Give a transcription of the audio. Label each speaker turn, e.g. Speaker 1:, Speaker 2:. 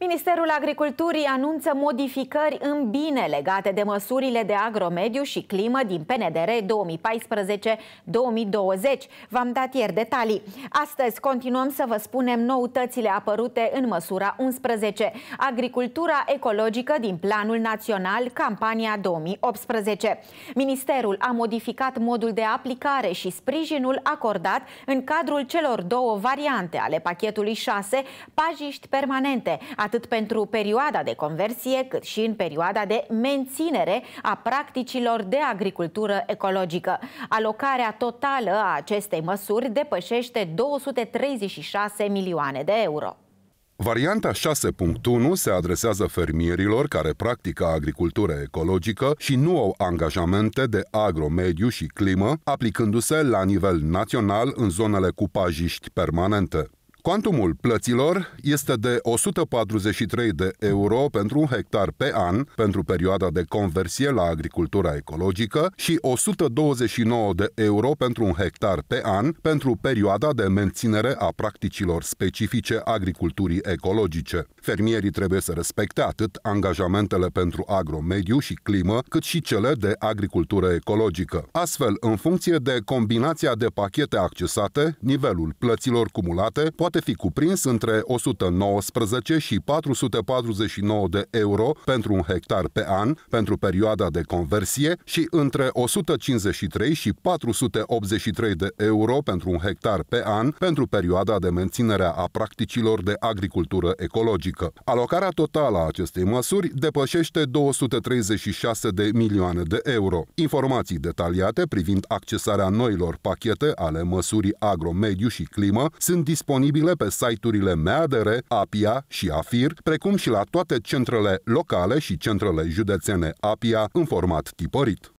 Speaker 1: Ministerul Agriculturii anunță modificări în bine legate de măsurile de agromediu și climă din PNDR 2014-2020. V-am dat ieri detalii. Astăzi continuăm să vă spunem noutățile apărute în măsura 11, Agricultura ecologică din Planul Național Campania 2018. Ministerul a modificat modul de aplicare și sprijinul acordat în cadrul celor două variante ale pachetului 6, pajiști permanente, atât pentru perioada de conversie, cât și în perioada de menținere a practicilor de agricultură ecologică. Alocarea totală a acestei măsuri depășește 236 milioane de euro.
Speaker 2: Varianta 6.1 se adresează fermierilor care practică agricultură ecologică și nu au angajamente de agromediu și climă, aplicându-se la nivel național în zonele cu pajiști permanente. Quantumul plăților este de 143 de euro pentru un hectar pe an pentru perioada de conversie la agricultura ecologică și 129 de euro pentru un hectar pe an pentru perioada de menținere a practicilor specifice agriculturii ecologice. Fermierii trebuie să respecte atât angajamentele pentru agromediu și climă, cât și cele de agricultură ecologică. Astfel, în funcție de combinația de pachete accesate, nivelul plăților cumulate poate poate fi cuprins între 119 și 449 de euro pentru un hectar pe an pentru perioada de conversie și între 153 și 483 de euro pentru un hectar pe an pentru perioada de menținere a practicilor de agricultură ecologică. Alocarea totală a acestei măsuri depășește 236 de milioane de euro. Informații detaliate privind accesarea noilor pachete ale măsurii agro, mediu și climă sunt disponibile disponibile pe site-urile Meadere, Apia și Afir, precum și la toate centrele locale și centrele județene Apia în format tipărit.